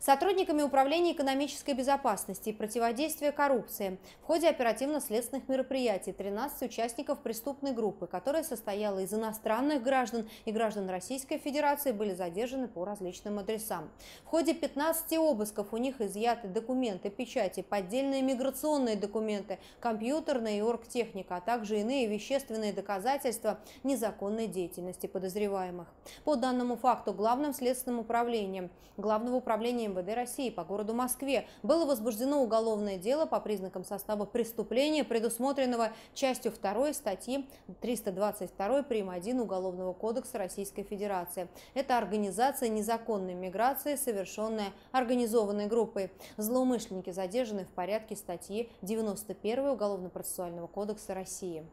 сотрудниками Управления экономической безопасности и противодействия коррупции в ходе оперативно-следственных мероприятий 13 участников преступной группы, которая состояла из иностранных граждан и граждан Российской Федерации, были задержаны по различным адресам. В ходе 15 обысков у них изъяты документы, печати, поддельные миграционные документы, компьютерная и оргтехника, а также иные вещественные доказательства незаконной деятельности подозреваемых. По данному факту главным следственным управлением Главного управления МВД России по городу Москве было возбуждено уголовное дело по признакам состава преступления, предусмотренного частью 2 статьи 322 прим. 1 Уголовного кодекса Российской Федерации. Это организация незаконной миграции, совершенная организованной группой. Злоумышленники задержаны в порядке статьи 91 Уголовно-процессуального кодекса России.